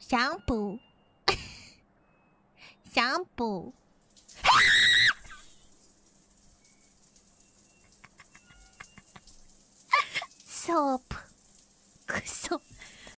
想补，想补，笑 不，哭笑。